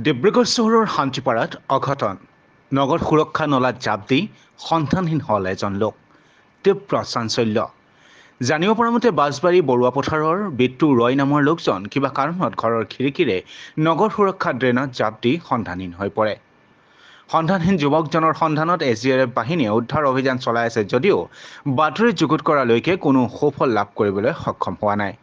ডিব্ৰুগড় চহৰৰ শান্তিপাৰাত অঘটন নগৰ সুৰক্ষা নলাত জাপ দি সন্ধানহীন হ'ল এজন লোক তীব্ৰ চাঞ্চল্য জানিব পৰা মতে বাছবাৰী বৰুৱা পথাৰৰ বিট্টু ৰয় নামৰ লোকজন কিবা কাৰণত ঘৰৰ খিৰিকীৰে নগৰ সুৰক্ষা ড্ৰেইনত জাপ দি সন্ধানহীন হৈ পৰে সন্ধানহীন যুৱকজনৰ সন্ধানত এছ ডি আৰ এফ বাহিনীয়ে উদ্ধাৰ অভিযান চলাই আছে যদিও বাতৰি যুগুত কৰালৈকে কোনো সুফল লাভ কৰিবলৈ সক্ষম হোৱা নাই